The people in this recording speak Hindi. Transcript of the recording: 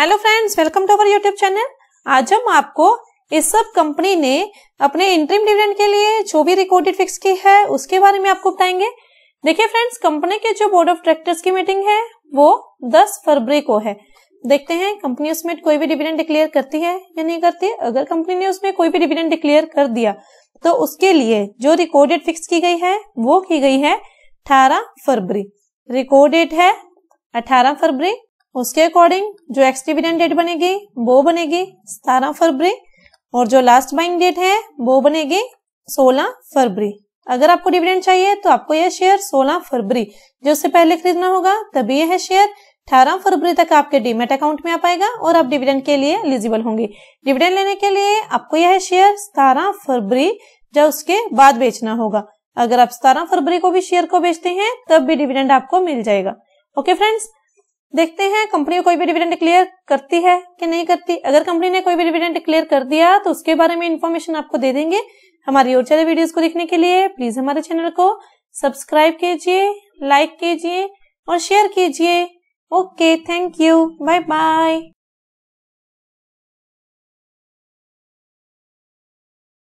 hello friends welcome to our YouTube channel आज हम आपको इस सब कंपनी ने अपने इंटरिम डिविडेंड के लिए जो भी रिकॉर्डेड फिक्स की है उसके बारे में आपको बताएंगे देखिए फ्रेंड्स कंपनी के जो बोर्ड ऑफ डायरेक्टर्स की मीटिंग है वो 10 फरवरी को है देखते हैं कंपनी उसमें कोई भी डिविडेंड डिक्लेयर करती है या नहीं करती है अगर कंपनी ने उसमें कोई भी डिविडेंड डिक्लेयर कर दिया तो उसके लिए जो रिकॉर्डेड फिक्स की गई है वो की गई है अठारह फरवरी रिकॉर्डेड है अठारह फरवरी उसके अकॉर्डिंग जो एक्स डिविडेंड डेट बनेगी वो बनेगी सतारह फरवरी और जो लास्ट बाइंग डेट है वो बनेगी सोलह फरवरी अगर आपको डिविडेंड चाहिए तो आपको यह शेयर 16 फरवरी जो उससे पहले खरीदना होगा तभी यह शेयर 18 फरवरी तक आपके डीमेट अकाउंट में आ पाएगा और आप डिविडेंड के लिए एलिजिबल होंगे डिविडेंड लेने के लिए आपको यह शेयर सतारह फरवरी या उसके बाद बेचना होगा अगर आप सतारह फरवरी को भी शेयर को बेचते हैं तब भी डिविडेंड आपको मिल जाएगा ओके फ्रेंड्स देखते हैं कंपनी कोई भी डिविडेंड क्लियर करती है कि नहीं करती अगर कंपनी ने कोई भी डिविडेंड क्लियर कर दिया तो उसके बारे में इन्फॉर्मेशन आपको दे देंगे हमारी और सारे वीडियोस को देखने के लिए प्लीज हमारे चैनल को सब्सक्राइब कीजिए लाइक कीजिए और शेयर कीजिए okay thank you bye bye